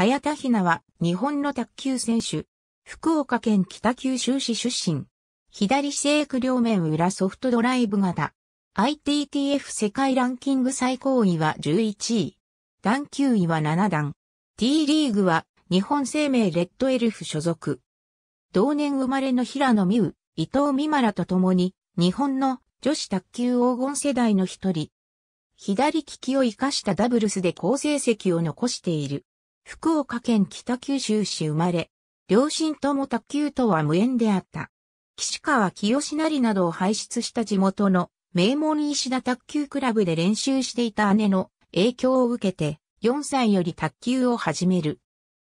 早田ひなは日本の卓球選手。福岡県北九州市出身。左正区両面裏ソフトドライブ型。ITTF 世界ランキング最高位は11位。段級位は7段。T リーグは日本生命レッドエルフ所属。同年生まれの平野美宇、伊藤美誠らと共に日本の女子卓球黄金世代の一人。左利きを生かしたダブルスで好成績を残している。福岡県北九州市生まれ、両親とも卓球とは無縁であった。岸川清成などを輩出した地元の名門石田卓球クラブで練習していた姉の影響を受けて4歳より卓球を始める。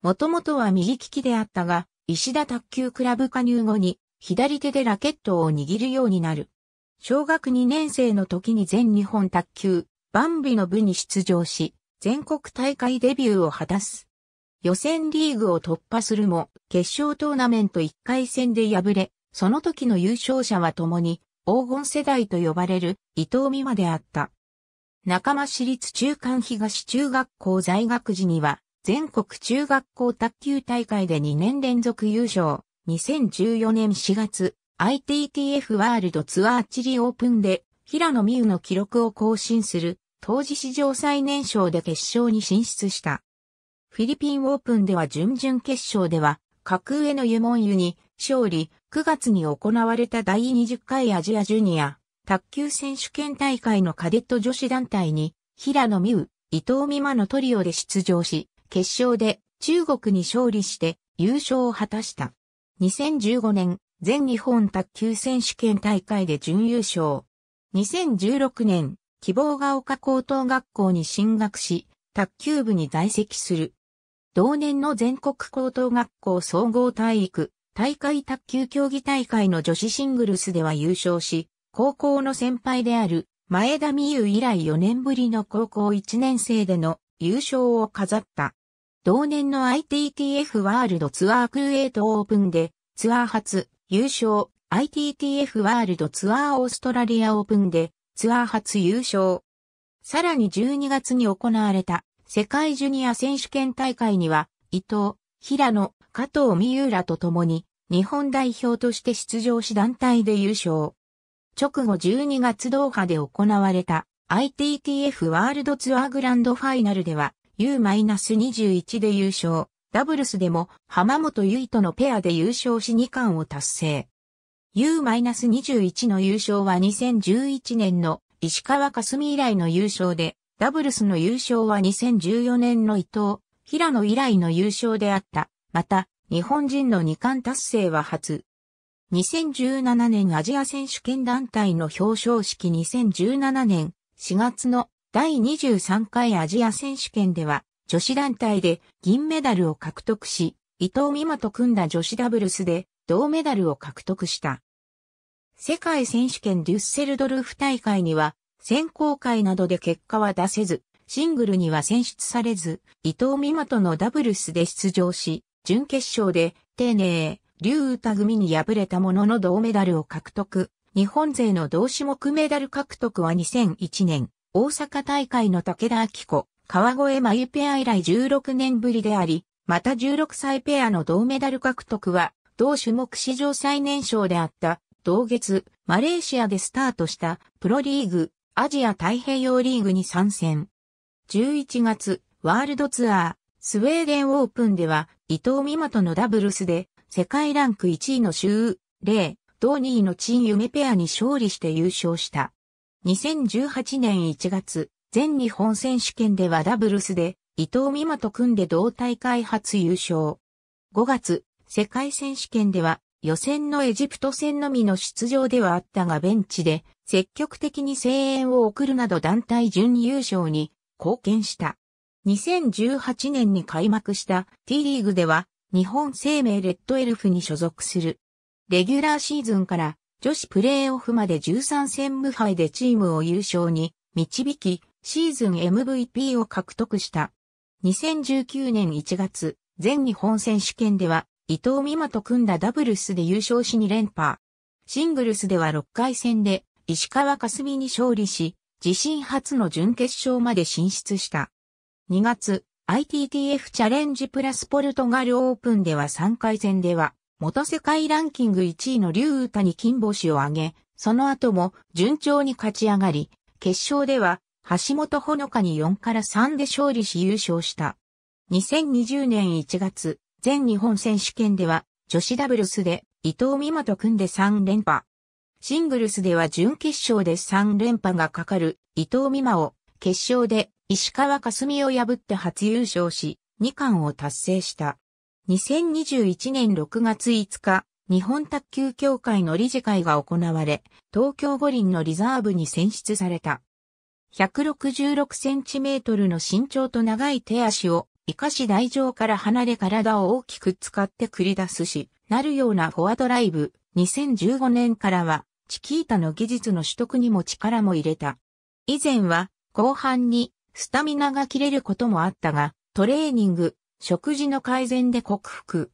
もともとは右利きであったが、石田卓球クラブ加入後に左手でラケットを握るようになる。小学2年生の時に全日本卓球、バンビの部に出場し、全国大会デビューを果たす。予選リーグを突破するも、決勝トーナメント1回戦で敗れ、その時の優勝者は共に、黄金世代と呼ばれる伊藤美和であった。仲間市立中間東中学校在学時には、全国中学校卓球大会で2年連続優勝。2014年4月、ITTF ワールドツアーチリオープンで、平野美宇の記録を更新する、当時史上最年少で決勝に進出した。フィリピンオープンでは準々決勝では、格上のモンユに勝利、9月に行われた第20回アジアジュニア、卓球選手権大会のカデット女子団体に、平野美宇、伊藤美誠のトリオで出場し、決勝で中国に勝利して優勝を果たした。2015年、全日本卓球選手権大会で準優勝。2016年、希望が丘高等学校に進学し、卓球部に在籍する。同年の全国高等学校総合体育、大会卓球競技大会の女子シングルスでは優勝し、高校の先輩である前田美優以来4年ぶりの高校1年生での優勝を飾った。同年の ITTF ワールドツアークルエイトオープンでツアー初優勝、ITTF ワールドツアーオーストラリアオープンでツアー初優勝。さらに12月に行われた世界ジュニア選手権大会には、伊藤、平野、加藤美優らと共に、日本代表として出場し団体で優勝。直後12月ドーハで行われた ITTF ワールドツアーグランドファイナルでは U-21 で優勝。ダブルスでも浜本結とのペアで優勝し2冠を達成。U-21 の優勝は2011年の石川佳以来の優勝でダブルスの優勝は2014年の伊藤、平野以来の優勝であった。また、日本人の2冠達成は初。2017年アジア選手権団体の表彰式2017年4月の第23回アジア選手権では女子団体で銀メダルを獲得し、伊藤美誠と組んだ女子ダブルスで銅メダルを獲得した。世界選手権デュッセルドルフ大会には選考会などで結果は出せず、シングルには選出されず、伊藤美誠とのダブルスで出場し、準決勝で、丁寧、竜歌組に敗れたものの銅メダルを獲得。日本勢の同種目メダル獲得は2001年、大阪大会の武田明子、川越真由ペア以来16年ぶりであり、また16歳ペアの銅メダル獲得は、同種目史上最年少であった、同月、マレーシアでスタートした、プロリーグ、アジア太平洋リーグに参戦。11月、ワールドツアー、スウェーデンオープンでは、伊藤美誠のダブルスで、世界ランク1位の周礼、同2位の陳夢ペアに勝利して優勝した。2018年1月、全日本選手権ではダブルスで、伊藤美誠と組んで同大会初優勝。5月、世界選手権では、予選のエジプト戦のみの出場ではあったがベンチで積極的に声援を送るなど団体準優勝に貢献した。2018年に開幕した T リーグでは日本生命レッドエルフに所属する。レギュラーシーズンから女子プレーオフまで13戦無敗でチームを優勝に導き、シーズン MVP を獲得した。2019年1月、全日本選手権では伊藤美誠と組んだダブルスで優勝し2連覇。シングルスでは6回戦で石川霞に勝利し、自身初の準決勝まで進出した。2月、ITTF チャレンジプラスポルトガルオープンでは3回戦では、元世界ランキング1位の竜太に金星を挙げ、その後も順調に勝ち上がり、決勝では橋本ほのかに4から3で勝利し優勝した。2020年1月、全日本選手権では女子ダブルスで伊藤美誠と組んで3連覇。シングルスでは準決勝で3連覇がかかる伊藤美誠を決勝で石川佳純を破って初優勝し、2冠を達成した。2021年6月5日、日本卓球協会の理事会が行われ、東京五輪のリザーブに選出された。166センチメートルの身長と長い手足を生かし台上から離れ体を大きく使って繰り出すし、なるようなフォアドライブ。2015年からは、チキータの技術の取得にも力も入れた。以前は、後半に、スタミナが切れることもあったが、トレーニング、食事の改善で克服。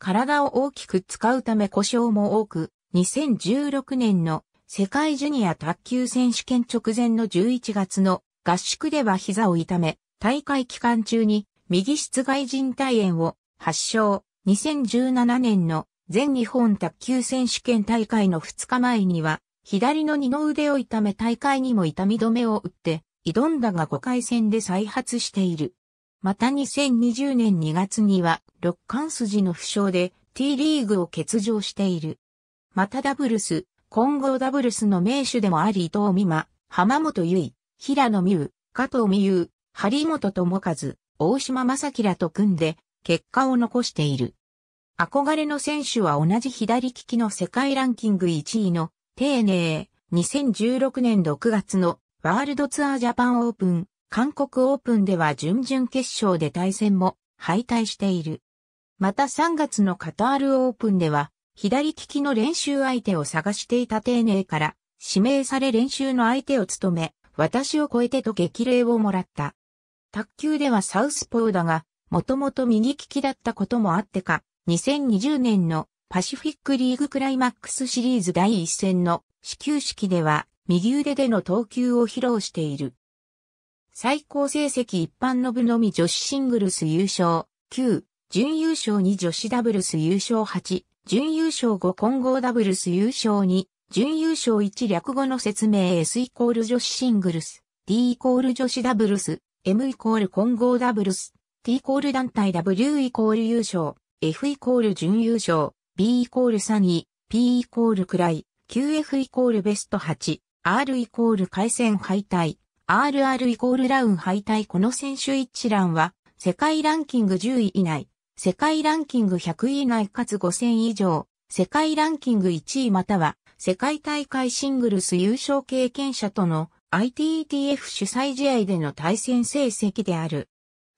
体を大きく使うため故障も多く、2016年の世界ジュニア卓球選手権直前の11月の合宿では膝を痛め、大会期間中に右室外人体炎を発症。2017年の全日本卓球選手権大会の2日前には、左の二の腕を痛め大会にも痛み止めを打って、挑んだが5回戦で再発している。また2020年2月には、六冠筋の負傷で T リーグを欠場している。またダブルス、混合ダブルスの名手でもあり伊藤美誠、浜本優衣、平野美宇、加藤美優、張本智和、大島正樹らと組んで、結果を残している。憧れの選手は同じ左利きの世界ランキング1位の、丁寧、2016年6月のワールドツアージャパンオープン、韓国オープンでは準々決勝で対戦も敗退している。また3月のカタールオープンでは、左利きの練習相手を探していた丁寧から、指名され練習の相手を務め、私を超えてと激励をもらった。卓球ではサウスポーだが、もともと右利きだったこともあってか、2020年のパシフィックリーグクライマックスシリーズ第1戦の始球式では右腕での投球を披露している。最高成績一般の部のみ女子シングルス優勝9、準優勝2女子ダブルス優勝8、準優勝5混合ダブルス優勝2、準優勝1略語の説明 S イコール女子シングルス、D イコール女子ダブルス、M イコール混合ダブルス、T イコール団体 W イコール優勝、F イコール準優勝、B イコール3位、P イコールい、QF イコールベスト8、R イコール回戦敗退、RR イコールラウン敗退この選手一覧は、世界ランキング10位以内、世界ランキング100位以内かつ5000以上、世界ランキング1位または、世界大会シングルス優勝経験者との ITTF 主催試合での対戦成績である。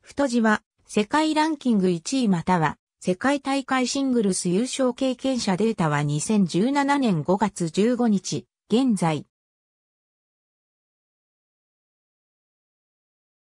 太字は、世界ランキング1位または、世界大会シングルス優勝経験者データは2017年5月15日、現在。